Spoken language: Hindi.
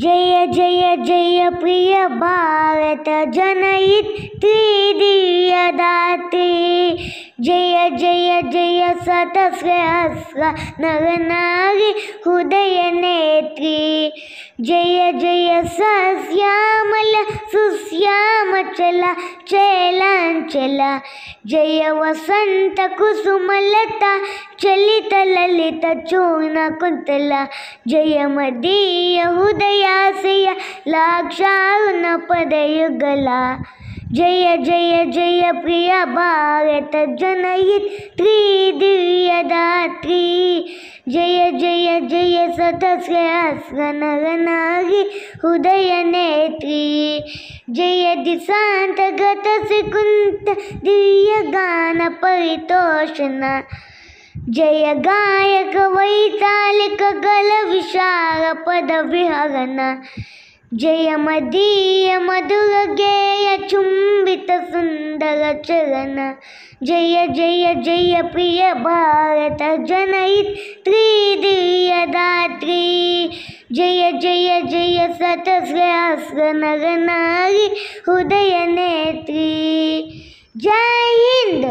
जय जय जय प्रिय भारत जनयित्री दात्री जय जय जय नर नारी हृदय नेत्री जय जय सस्यामल सुस चला चला जय वसन्त कुसुमलता चलित ललित चूना कुंतला जय मदीय हृदयाशय लाक्षारुण युगला जय जय जय प्रिय भारत जनयित दात्री जय जय जय सत सतस्रहस्रनरनारि हृदय नेत्री दिव्य गान परितोषण जय गायक वैतालिक गल विशाल पद गलविशालपदविहरण जय मदीय चुंबित सुंदर चरण जय जय जय प्रिय भारत त्रिदिव्य दात्री जय जय जय जय تس ગ્યાસ ગનગનાગી હુદયનેત્રી જય હિન્દ